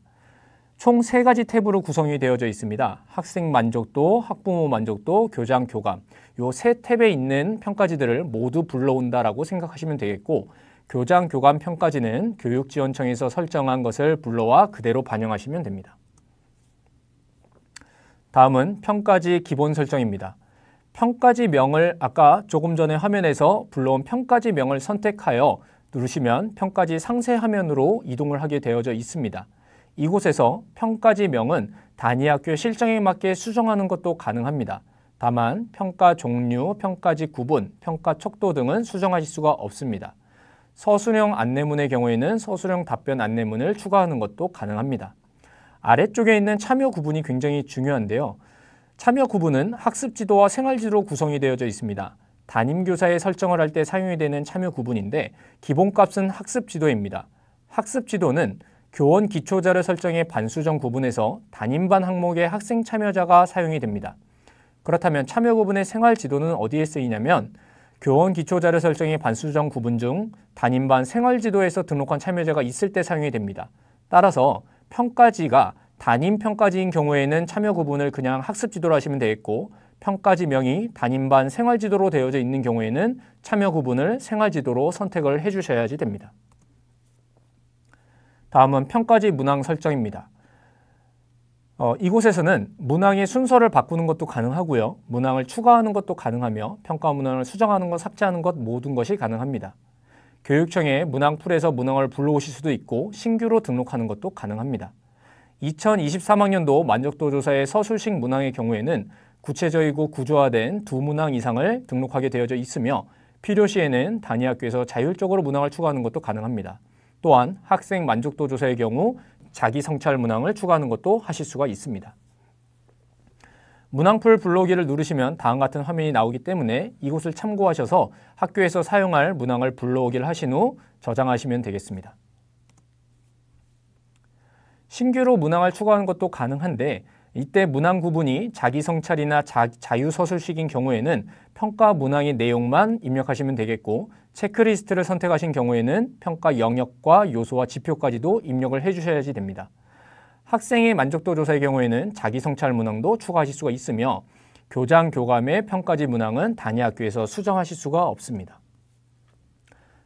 총 3가지 탭으로 구성이 되어져 있습니다. 학생 만족도, 학부모 만족도, 교장 교감 요 세 탭에 있는 평가지들을 모두 불러온다라고 생각하시면 되겠고 교장 교감 평가지는 교육지원청에서 설정한 것을 불러와 그대로 반영하시면 됩니다. 다음은 평가지 기본 설정입니다. 평가지명을 아까 조금 전에 화면에서 불러온 평가지명을 선택하여 누르시면 평가지 상세 화면으로 이동을 하게 되어져 있습니다. 이곳에서 평가지명은 단위 학교 실정에 맞게 수정하는 것도 가능합니다. 다만 평가 종류, 평가지 구분, 평가 척도 등은 수정하실 수가 없습니다. 서술형 안내문의 경우에는 서술형 답변 안내문을 추가하는 것도 가능합니다. 아래쪽에 있는 참여 구분이 굉장히 중요한데요. 참여 구분은 학습 지도와 생활 지도로 구성이 되어져 있습니다. 담임 교사의 설정을 할 때 사용이 되는 참여 구분인데 기본값은 학습 지도입니다. 학습 지도는 교원 기초자를 설정해 반수정 구분에서 담임반 항목의 학생 참여자가 사용이 됩니다. 그렇다면 참여 구분의 생활 지도는 어디에 쓰이냐면 교원 기초자를 설정해 반수정 구분 중 담임반 생활 지도에서 등록한 참여자가 있을 때 사용이 됩니다. 따라서 평가지가 담임 평가지인 경우에는 참여 구분을 그냥 학습 지도로 하시면 되겠고 평가지명이 담임반 생활지도로 되어져 있는 경우에는 참여 구분을 생활지도로 선택을 해주셔야지 됩니다. 다음은 평가지 문항 설정입니다. 어, 이곳에서는 문항의 순서를 바꾸는 것도 가능하고요. 문항을 추가하는 것도 가능하며 평가 문항을 수정하는 것, 삭제하는 것 모든 것이 가능합니다. 교육청의 문항풀에서 문항을 불러오실 수도 있고 신규로 등록하는 것도 가능합니다. 2023학년도 만족도 조사의 서술식 문항의 경우에는 구체적이고 구조화된 두 문항 이상을 등록하게 되어져 있으며 필요시에는 단위 학교에서 자율적으로 문항을 추가하는 것도 가능합니다. 또한 학생 만족도 조사의 경우 자기 성찰 문항을 추가하는 것도 하실 수가 있습니다. 문항풀 불러기를 누르시면 다음 같은 화면이 나오기 때문에 이곳을 참고하셔서 학교에서 사용할 문항을 불러오기를 하신 후 저장하시면 되겠습니다. 신규로 문항을 추가하는 것도 가능한데 이때 문항 구분이 자기 성찰이나 자, 유 서술식인 경우에는 평가 문항의 내용만 입력하시면 되겠고 체크리스트를 선택하신 경우에는 평가 영역과 요소와 지표까지도 입력을 해주셔야지 됩니다. 학생의 만족도 조사의 경우에는 자기 성찰 문항도 추가하실 수가 있으며 교장 교감의 평가지 문항은 단위 학교에서 수정하실 수가 없습니다.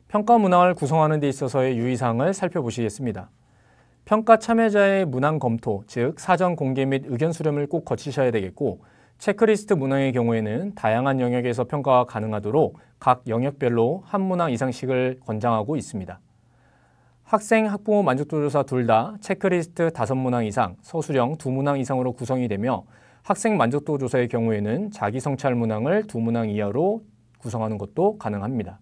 평가 문항을 구성하는 데 있어서의 유의사항을 살펴보시겠습니다. 평가 참여자의 문항 검토, 즉 사전 공개 및 의견 수렴을 꼭 거치셔야 되겠고 체크리스트 문항의 경우에는 다양한 영역에서 평가가 가능하도록 각 영역별로 한 문항 이상씩을 권장하고 있습니다. 학생, 학부모 만족도 조사 둘 다 체크리스트 다 문항 이상, 서술형 두문항 이상으로 구성이 되며 학생 만족도 조사의 경우에는 자기 성찰 문항을 두문항 이하로 구성하는 것도 가능합니다.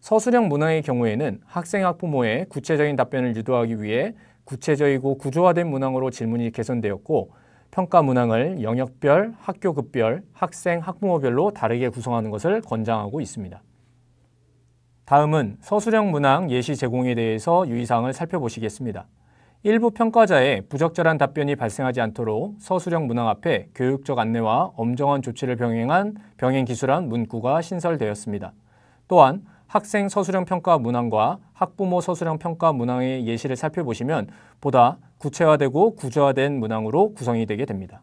서술형 문항의 경우에는 학생, 학부모의 구체적인 답변을 유도하기 위해 구체적이고 구조화된 문항으로 질문이 개선되었고 평가 문항을 영역별, 학교급별, 학생, 학부모별로 다르게 구성하는 것을 권장하고 있습니다. 다음은 서술형 문항 예시 제공에 대해서 유의사항을 살펴보시겠습니다. 일부 평가자의 부적절한 답변이 발생하지 않도록 서술형 문항 앞에 교육적 안내와 엄정한 조치를 병행한 병행 기술한 문구가 신설되었습니다. 또한 학생 서술형 평가 문항과 학부모 서술형 평가 문항의 예시를 살펴보시면 보다 구체화되고 구조화된 문항으로 구성이 되게 됩니다.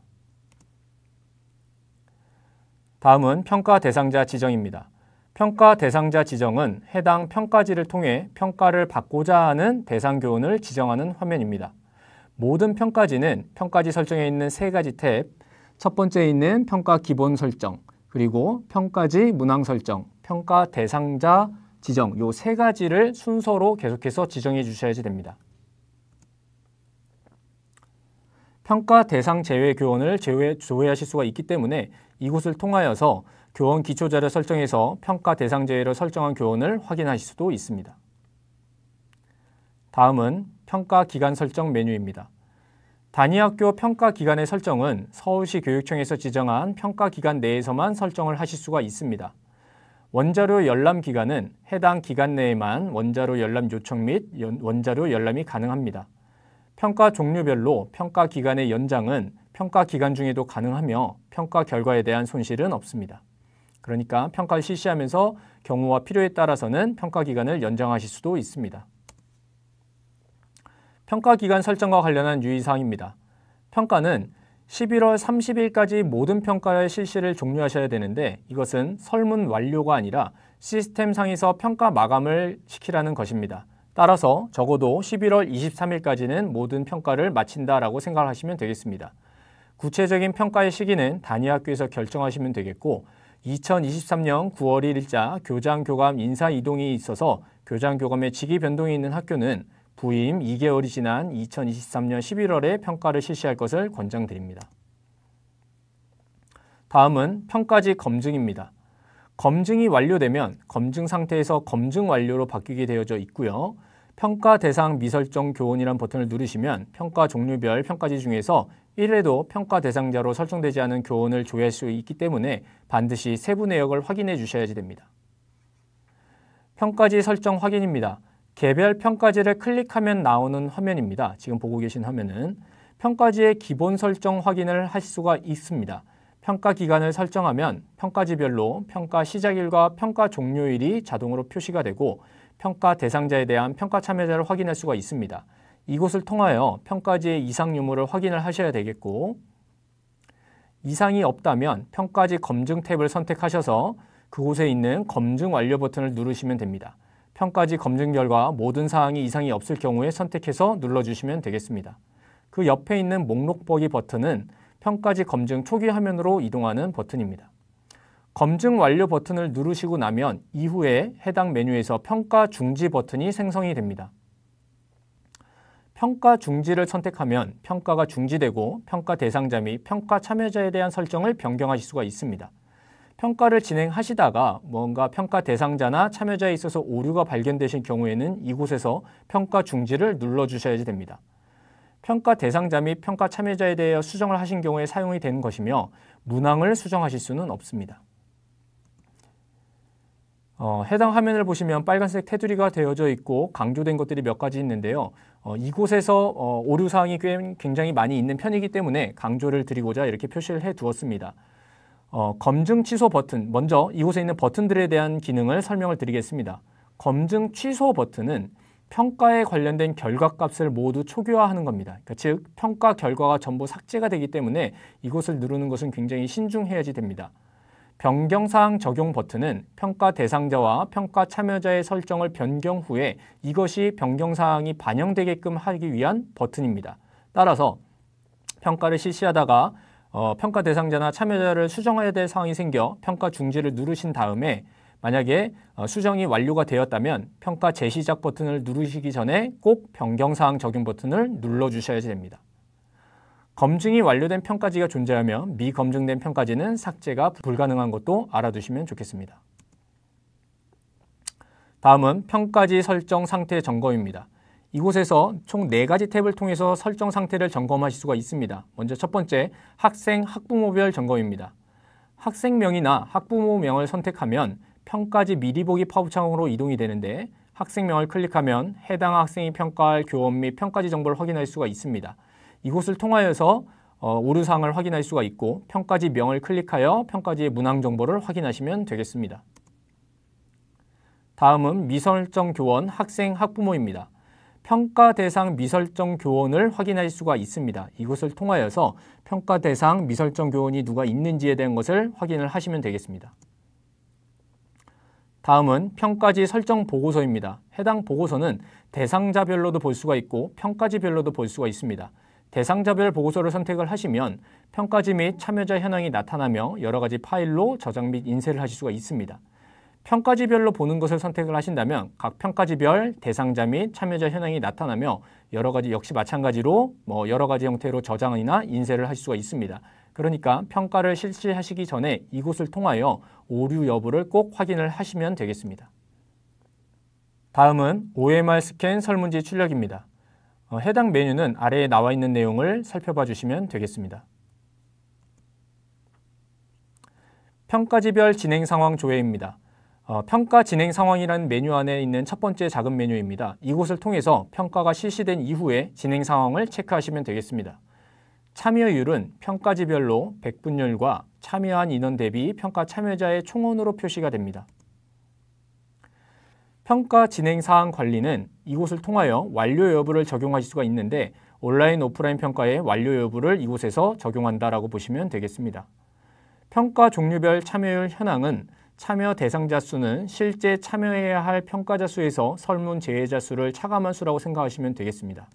다음은 평가 대상자 지정입니다. 평가 대상자 지정은 해당 평가지를 통해 평가를 받고자 하는 대상 교훈을 지정하는 화면입니다. 모든 평가지는 평가지 설정에 있는 세 가지 탭, 첫 번째에 있는 평가 기본 설정, 그리고 평가지 문항 설정, 평가 대상자 지정 요 세 가지를 순서로 계속해서 지정해 주셔야지 됩니다. 평가 대상 제외 교원을 제외, 조회하실 수가 있기 때문에 이곳을 통하여서 교원 기초자료 설정에서 평가 대상 제외를 설정한 교원을 확인하실 수도 있습니다. 다음은 평가 기간 설정 메뉴입니다. 단위학교 평가 기간의 설정은 서울시 교육청에서 지정한 평가 기간 내에서만 설정을 하실 수가 있습니다. 원자료 열람 기간은 해당 기간 내에만 원자료 열람 요청 및 원자료 열람이 가능합니다. 평가 종류별로 평가 기간의 연장은 평가 기간 중에도 가능하며 평가 결과에 대한 손실은 없습니다. 그러니까 평가를 실시하면서 경우와 필요에 따라서는 평가 기간을 연장하실 수도 있습니다. 평가 기간 설정과 관련한 유의사항입니다. 평가는 11월 30일까지 모든 평가의 실시를 종료하셔야 되는데 이것은 설문 완료가 아니라 시스템상에서 평가 마감을 시키라는 것입니다. 따라서 적어도 11월 23일까지는 모든 평가를 마친다라고 생각하시면 되겠습니다. 구체적인 평가의 시기는 단위 학교에서 결정하시면 되겠고 2023년 9월 1일자 교장 교감 인사 이동이 있어서 교장 교감의 직위 변동이 있는 학교는 부임 2개월이 지난 2023년 11월에 평가를 실시할 것을 권장드립니다. 다음은 평가지 검증입니다. 검증이 완료되면 검증 상태에서 검증 완료로 바뀌게 되어져 있고요. 평가 대상 미설정 교원이란 버튼을 누르시면 평가 종류별 평가지 중에서 1회도 평가 대상자로 설정되지 않은 교원을 조회할 수 있기 때문에 반드시 세부 내역을 확인해 주셔야지 됩니다. 평가지 설정 확인입니다. 개별 평가지를 클릭하면 나오는 화면입니다. 지금 보고 계신 화면은 평가지의 기본 설정 확인을 할 수가 있습니다. 평가 기간을 설정하면 평가지별로 평가 시작일과 평가 종료일이 자동으로 표시가 되고 평가 대상자에 대한 평가 참여자를 확인할 수가 있습니다. 이곳을 통하여 평가지의 이상 유무를 확인을 하셔야 되겠고 이상이 없다면 평가지 검증 탭을 선택하셔서 그곳에 있는 검증 완료 버튼을 누르시면 됩니다. 평가지 검증 결과 모든 사항이 이상이 없을 경우에 선택해서 눌러주시면 되겠습니다. 그 옆에 있는 목록 보기 버튼은 평가지 검증 초기 화면으로 이동하는 버튼입니다. 검증 완료 버튼을 누르시고 나면 이후에 해당 메뉴에서 평가 중지 버튼이 생성이 됩니다. 평가 중지를 선택하면 평가가 중지되고 평가 대상자 및 평가 참여자에 대한 설정을 변경하실 수가 있습니다. 평가를 진행하시다가 뭔가 평가 대상자나 참여자에 있어서 오류가 발견되신 경우에는 이곳에서 평가 중지를 눌러주셔야 됩니다. 평가 대상자 및 평가 참여자에 대해 수정을 하신 경우에 사용이 되는 것이며 문항을 수정하실 수는 없습니다. 어, 해당 화면을 보시면 빨간색 테두리가 되어져 있고 강조된 것들이 몇 가지 있는데요. 어, 이곳에서 어, 오류 사항이 꽤, 굉장히 많이 있는 편이기 때문에 강조를 드리고자 이렇게 표시를 해 두었습니다. 어, 검증 취소 버튼, 먼저 이곳에 있는 버튼들에 대한 기능을 설명을 드리겠습니다. 검증 취소 버튼은 평가에 관련된 결과값을 모두 초기화하는 겁니다. 그러니까 즉, 평가 결과가 전부 삭제가 되기 때문에 이곳을 누르는 것은 굉장히 신중해야지 됩니다. 변경사항 적용 버튼은 평가 대상자와 평가 참여자의 설정을 변경 후에 이것이 변경사항이 반영되게끔 하기 위한 버튼입니다. 따라서 평가를 실시하다가 어, 평가 대상자나 참여자를 수정해야 될 상황이 생겨 평가 중지를 누르신 다음에 만약에 어, 수정이 완료가 되었다면 평가 재시작 버튼을 누르시기 전에 꼭 변경사항 적용 버튼을 눌러주셔야 됩니다. 검증이 완료된 평가지가 존재하며 미검증된 평가지는 삭제가 불가능한 것도 알아두시면 좋겠습니다. 다음은 평가지 설정 상태 점검입니다. 이곳에서 총 4가지 탭을 통해서 설정 상태를 점검하실 수가 있습니다. 먼저 첫 번째, 학생, 학부모별 점검입니다. 학생명이나 학부모명을 선택하면 평가지 미리 보기 파업창으로 이동이 되는데 학생명을 클릭하면 해당 학생이 평가할 교원 및 평가지 정보를 확인할 수가 있습니다. 이곳을 통하여서 어, 오류사항을 확인할 수가 있고 평가지 명을 클릭하여 평가지의 문항 정보를 확인하시면 되겠습니다. 다음은 미설정 교원 학생 학부모입니다. 평가 대상 미설정 교원을 확인할 수가 있습니다. 이것을 통하여서 평가 대상 미설정 교원이 누가 있는지에 대한 것을 확인을 하시면 되겠습니다. 다음은 평가지 설정 보고서입니다. 해당 보고서는 대상자별로도 볼 수가 있고 평가지별로도 볼 수가 있습니다. 대상자별 보고서를 선택을 하시면 평가지 및 참여자 현황이 나타나며 여러 가지 파일로 저장 및 인쇄를 하실 수가 있습니다. 평가지별로 보는 것을 선택을 하신다면 각 평가지별 대상자 및 참여자 현황이 나타나며 여러 가지 역시 마찬가지로 뭐 여러 가지 형태로 저장이나 인쇄를 할 수가 있습니다. 그러니까 평가를 실시하시기 전에 이곳을 통하여 오류 여부를 꼭 확인을 하시면 되겠습니다. 다음은 OMR 스캔 설문지 출력입니다. 어, 해당 메뉴는 아래에 나와 있는 내용을 살펴봐 주시면 되겠습니다. 평가지별 진행 상황 조회입니다. 어, 평가 진행 상황이라는 메뉴 안에 있는 첫 번째 작은 메뉴입니다. 이곳을 통해서 평가가 실시된 이후에 진행 상황을 체크하시면 되겠습니다. 참여율은 평가지별로 백분율과 참여한 인원 대비 평가 참여자의 총원으로 표시가 됩니다. 평가 진행 사항 관리는 이곳을 통하여 완료 여부를 적용하 수가 있는데 온라인, 오프라인 평가의 완료 여부를 이곳에서 적용한다라 보시면 되겠습니다. 평가 종류별 참여율 현황은 참여 대상자 수는 실제 참여해야 할 평가자 수에서 설문 제외자 수를 차감한 수라고 생각하시면 되겠습니다.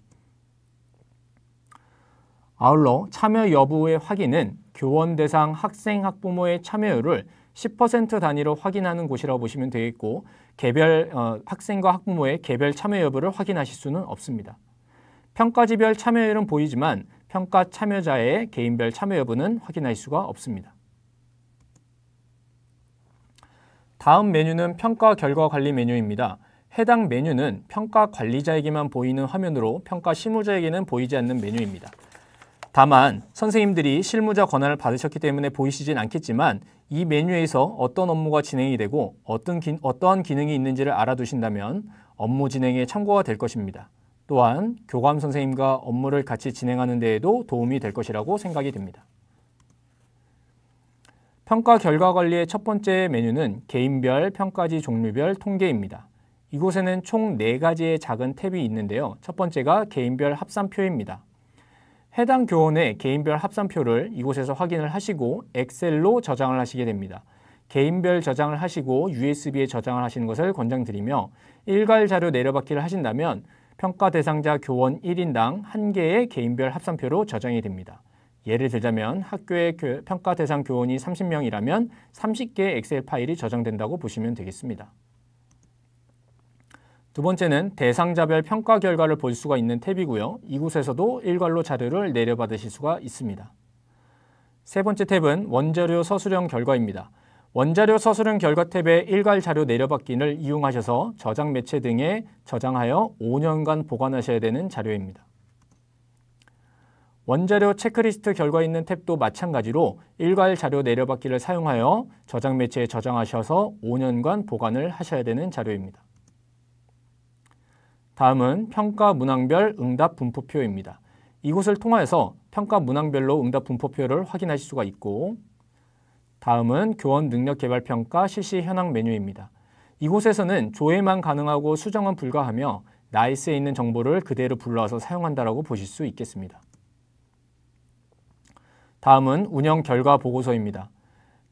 아울러 참여 여부의 확인은 교원 대상 학생 학부모의 참여율을 10% 단위로 확인하는 곳이라고 보시면 되겠고 개별 어, 학생과 학부모의 개별 참여 여부를 확인하실 수는 없습니다. 평가지별 참여율은 보이지만 평가 참여자의 개인별 참여 여부는 확인할 수가 없습니다. 다음 메뉴는 평가 결과 관리 메뉴입니다. 해당 메뉴는 평가 관리자에게만 보이는 화면으로 평가 실무자에게는 보이지 않는 메뉴입니다. 다만 선생님들이 실무자 권한을 받으셨기 때문에 보이시진 않겠지만 이 메뉴에서 어떤 업무가 진행이 되고 어떤 기, 어떠한 기능이 있는지를 알아두신다면 업무 진행에 참고가 될 것입니다. 또한 교감 선생님과 업무를 같이 진행하는 데에도 도움이 될 것이라고 생각이 됩니다. 평가 결과 관리의 첫 번째 메뉴는 개인별, 평가지 종류별, 통계입니다. 이곳에는 총 4가지의 작은 탭이 있는데요. 첫 번째가 개인별 합산표입니다. 해당 교원의 개인별 합산표를 이곳에서 확인을 하시고 엑셀로 저장을 하시게 됩니다. 개인별 저장을 하시고 USB에 저장을 하시는 것을 권장드리며 일괄 자료 내려받기를 하신다면 평가 대상자 교원 1인당 1개의 개인별 합산표로 저장이 됩니다. 예를 들자면 학교의 평가 대상 교원이 30명이라면 30개의 엑셀 파일이 저장된다고 보시면 되겠습니다. 두 번째는 대상자별 평가 결과를 볼 수가 있는 탭이고요. 이곳에서도 일괄로 자료를 내려받으실 수가 있습니다. 세 번째 탭은 원자료 서술형 결과입니다. 원자료 서술형 결과 탭에 일괄 자료 내려받기를 이용하셔서 저장 매체 등에 저장하여 5년간 보관하셔야 되는 자료입니다. 원자료 체크리스트 결과 있는 탭도 마찬가지로 일괄 자료 내려받기를 사용하여 저장 매체에 저장하셔서 5년간 보관을 하셔야 되는 자료입니다. 다음은 평가 문항별 응답 분포표입니다. 이곳을 통하여서 평가 문항별로 응답 분포표를 확인하실 수가 있고 다음은 교원 능력 개발 평가 실시 현황 메뉴입니다. 이곳에서는 조회만 가능하고 수정은 불가하며 나이스에 있는 정보를 그대로 불러와서 사용한다라고 보실 수 있겠습니다. 다음은 운영 결과 보고서입니다.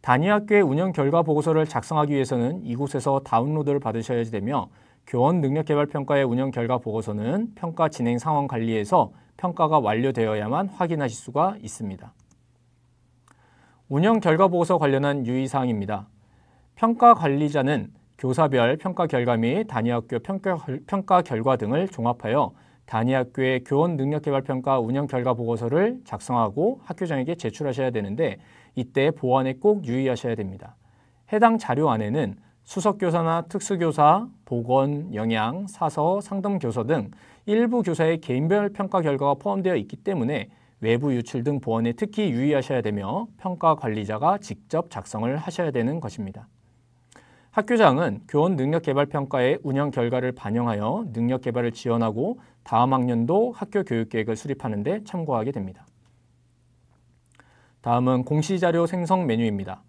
단위 학교의 운영 결과 보고서를 작성하기 위해서는 이곳에서 다운로드를 받으셔야 되며 교원 능력 개발 평가의 운영 결과 보고서는 평가 진행 상황 관리에서 평가가 완료되어야만 확인하실 수가 있습니다. 운영 결과 보고서 관련한 유의사항입니다. 평가 관리자는 교사별 평가 결과 및 단위 학교 평가, 평가 결과 등을 종합하여 단위 학교의 교원 능력 개발 평가 운영 결과 보고서를 작성하고 학교장에게 제출하셔야 되는데 이때 보안에 꼭 유의하셔야 됩니다. 해당 자료 안에는 수석교사나 특수교사, 보건, 영양, 사서, 상담교사 등 일부 교사의 개인별 평가 결과가 포함되어 있기 때문에 외부 유출 등 보안에 특히 유의하셔야 되며 평가 관리자가 직접 작성을 하셔야 되는 것입니다. 학교장은 교원 능력 개발 평가의 운영 결과를 반영하여 능력 개발을 지원하고 다음 학년도 학교 교육 계획을 수립하는 데 참고하게 됩니다. 다음은 공시자료 생성 메뉴입니다.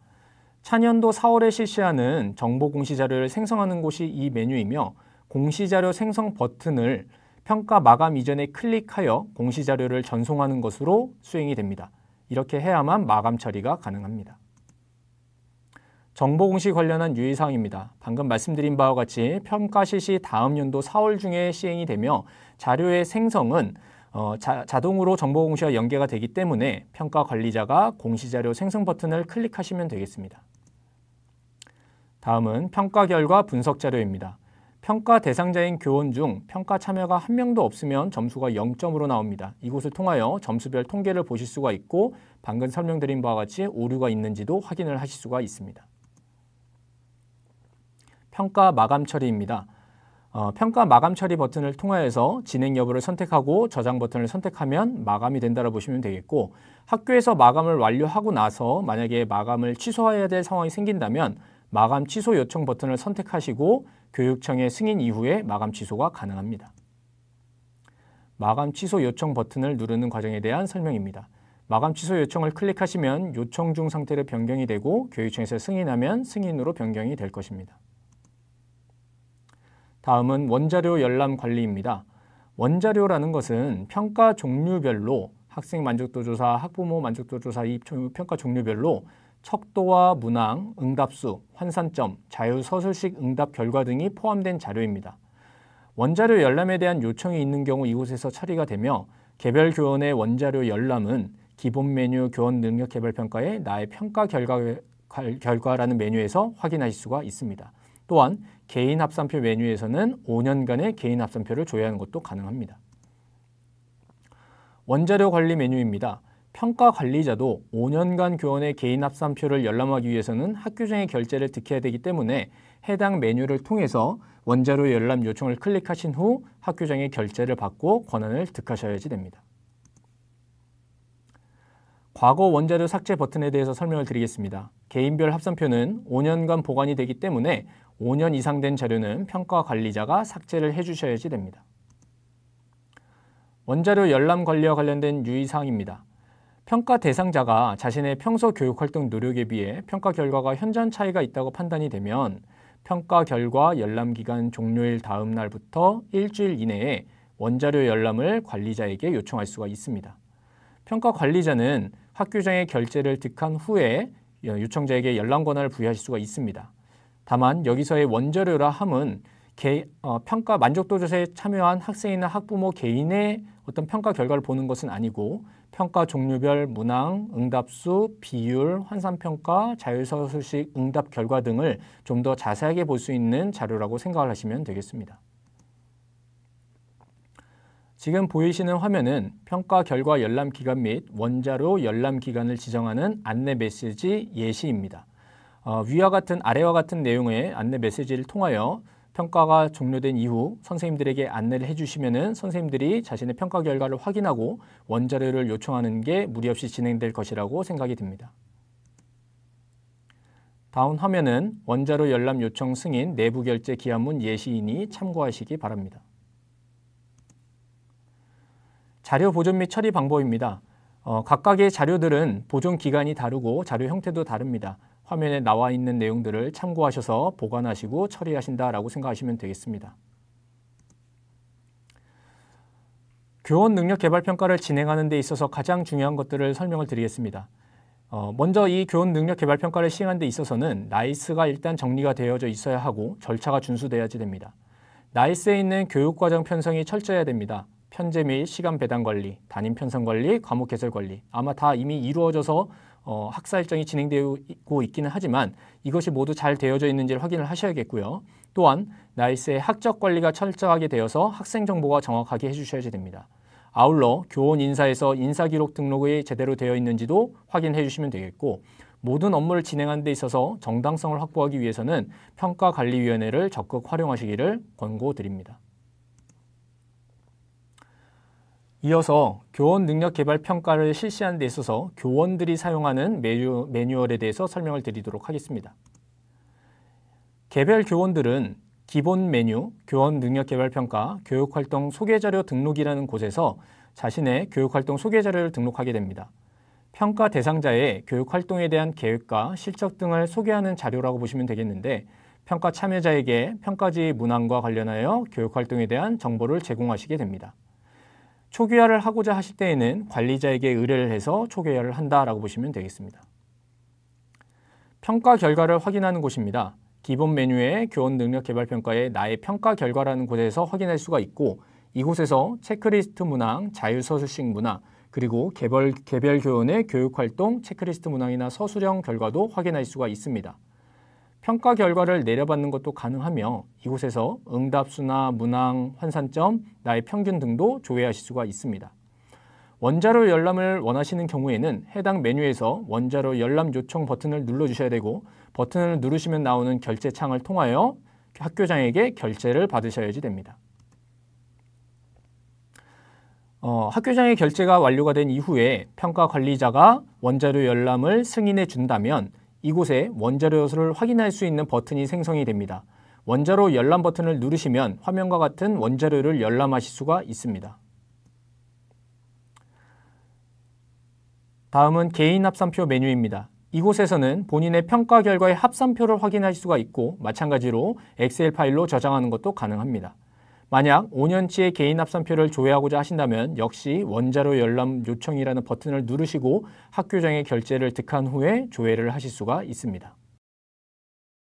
차년도 4월에 실시하는 정보 공시자료를 생성하는 곳이 이 메뉴이며 공시자료 생성 버튼을 평가 마감 이전에 클릭하여 공시자료를 전송하는 것으로 수행이 됩니다. 이렇게 해야만 마감 처리가 가능합니다. 정보 공시 관련한 유의사항입니다. 방금 말씀드린 바와 같이 평가 실시 다음 연도 4월 중에 시행이 되며 자료의 생성은 어, 자, 동으로 정보 공시와 연계가 되기 때문에 평가 관리자가 공시자료 생성 버튼을 클릭하시면 되겠습니다. 다음은 평가 결과 분석 자료입니다. 평가 대상자인 교원 중 평가 참여가 한 명도 없으면 점수가 0점으로 나옵니다. 이곳을 통하여 점수별 통계를 보실 수가 있고 방금 설명드린 바와 같이 오류가 있는지도 확인을 하실 수가 있습니다. 평가 마감 처리입니다. 어, 평가 마감 처리 버튼을 통하여서 진행 여부를 선택하고 저장 버튼을 선택하면 마감이 된다고 보시면 되겠고 학교에서 마감을 완료하고 나서 만약에 마감을 취소해야 될 상황이 생긴다면 마감 취소 요청 버튼을 선택하시고 교육청의 승인 이후에 마감 취소가 가능합니다. 마감 취소 요청 버튼을 누르는 과정에 대한 설명입니다. 마감 취소 요청을 클릭하시면 요청 중 상태로 변경이 되고 교육청에서 승인하면 승인으로 변경이 될 것입니다. 다음은 원자료 열람 관리입니다. 원자료라는 것은 평가 종류별로 학생 만족도 조사, 학부모 만족도 조사 이 평가 종류별로 척도와 문항, 응답수, 환산점, 자유서술식 응답 결과 등이 포함된 자료입니다. 원자료 열람에 대한 요청이 있는 경우 이곳에서 처리가 되며 개별 교원의 원자료 열람은 기본 메뉴 교원 능력 개발 평가의 나의 평가 결과, 결과라는 메뉴에서 확인하실 수가 있습니다. 또한 개인 합산표 메뉴에서는 5년간의 개인 합산표를 조회하는 것도 가능합니다. 원자료 관리 메뉴입니다. 평가 관리자도 5년간 교원의 개인 합산표를 열람하기 위해서는 학교장의 결제를 득해야 되기 때문에 해당 메뉴를 통해서 원자료 열람 요청을 클릭하신 후 학교장의 결제를 받고 권한을 득하셔야지 됩니다. 과거 원자료 삭제 버튼에 대해서 설명을 드리겠습니다. 개인별 합산표는 5년간 보관이 되기 때문에 5년 이상 된 자료는 평가 관리자가 삭제를 해주셔야지 됩니다. 원자료 열람 관리와 관련된 유의사항입니다. 평가 대상자가 자신의 평소 교육활동 노력에 비해 평가 결과가 현저한 차이가 있다고 판단이 되면 평가 결과 열람기간 종료일 다음 날부터 일주일 이내에 원자료 열람을 관리자에게 요청할 수가 있습니다. 평가 관리자는 학교장의 결재를 득한 후에 요청자에게 열람 권한을 부여하실 수가 있습니다. 다만 여기서의 원자료라 함은 개, 어, 평가 만족도 조사에 참여한 학생이나 학부모 개인의 어떤 평가 결과를 보는 것은 아니고 평가 종류별 문항, 응답수, 비율, 환산평가, 자율서술식 응답 결과 등을 좀 더 자세하게 볼 수 있는 자료라고 생각을 하시면 되겠습니다. 지금 보이시는 화면은 평가 결과 열람 기간 및원자로 열람 기간을 지정하는 안내 메시지 예시입니다. 어, 위와 같은 아래와 같은 내용의 안내 메시지를 통하여 평가가 종료된 이후 선생님들에게 안내를 해주시면 선생님들이 자신의 평가 결과를 확인하고 원자료를 요청하는 게 무리 없이 진행될 것이라고 생각이 듭니다. 다음 화면은 원자료 열람 요청 승인 내부 결제 기한문 예시인이 참고하시기 바랍니다. 자료 보존 및 처리 방법입니다. 어, 각각의 자료들은 보존 기간이 다르고 자료 형태도 다릅니다. 화면에 나와 있는 내용들을 참고하셔서 보관하시고 처리하신다라고 생각하시면 되겠습니다. 교원 능력 개발 평가를 진행하는 데 있어서 가장 중요한 것들을 설명을 드리겠습니다. 어, 먼저 이 교원 능력 개발 평가를 시행하는 데 있어서는 나이스가 일단 정리가 되어져 있어야 하고 절차가 준수돼야지 됩니다. 나이스에 있는 교육과정 편성이 철저해야 됩니다. 편제 및 시간 배당 관리, 담임 편성 관리, 과목 개설 관리 아마 다 이미 이루어져서 어, 학사 일정이 진행되고 있기는 하지만 이것이 모두 잘 되어져 있는지를 확인을 하셔야겠고요. 또한 나이스의 학적 관리가 철저하게 되어서 학생 정보가 정확하게 해주셔야 됩니다. 아울러 교원 인사에서 인사 기록 등록이 제대로 되어 있는지도 확인해 주시면 되겠고 모든 업무를 진행하는 데 있어서 정당성을 확보하기 위해서는 평가관리위원회를 적극 활용하시기를 권고드립니다. 이어서 교원 능력 개발 평가를 실시하는 데 있어서 교원들이 사용하는 매뉴, 매뉴얼에 대해서 설명을 드리도록 하겠습니다. 개별 교원들은 기본 메뉴, 교원 능력 개발 평가, 교육활동 소개자료 등록이라는 곳에서 자신의 교육활동 소개자료를 등록하게 됩니다. 평가 대상자의 교육활동에 대한 계획과 실적 등을 소개하는 자료라고 보시면 되겠는데 평가 참여자에게 평가지 문항과 관련하여 교육활동에 대한 정보를 제공하시게 됩니다. 초기화를 하고자 하실 때에는 관리자에게 의뢰를 해서 초기화를 한다라고 보시면 되겠습니다. 평가 결과를 확인하는 곳입니다. 기본 메뉴의 교원 능력 개발 평가에 나의 평가 결과라는 곳에서 확인할 수가 있고 이곳에서 체크리스트 문항, 자유 서술식 문항, 그리고 개별, 개별 교원의 교육활동, 체크리스트 문항이나 서술형 결과도 확인할 수가 있습니다. 평가 결과를 내려받는 것도 가능하며 이곳에서 응답수나 문항, 환산점, 나의 평균 등도 조회하실 수가 있습니다. 원자료 열람을 원하시는 경우에는 해당 메뉴에서 원자료 열람 요청 버튼을 눌러주셔야 되고 버튼을 누르시면 나오는 결제 창을 통하여 학교장에게 결제를 받으셔야지 됩니다. 어, 학교장의 결제가 완료가 된 이후에 평가 관리자가 원자료 열람을 승인해 준다면 이곳에 원자료를 확인할 수 있는 버튼이 생성이 됩니다. 원자로 열람 버튼을 누르시면 화면과 같은 원자료를 열람하실 수가 있습니다. 다음은 개인 합산표 메뉴입니다. 이곳에서는 본인의 평가 결과의 합산표를 확인할 수가 있고 마찬가지로 엑셀 파일로 저장하는 것도 가능합니다. 만약 5년치의 개인 합산표를 조회하고자 하신다면 역시 원자로 열람 요청이라는 버튼을 누르시고 학교장의 결제를 득한 후에 조회를 하실 수가 있습니다.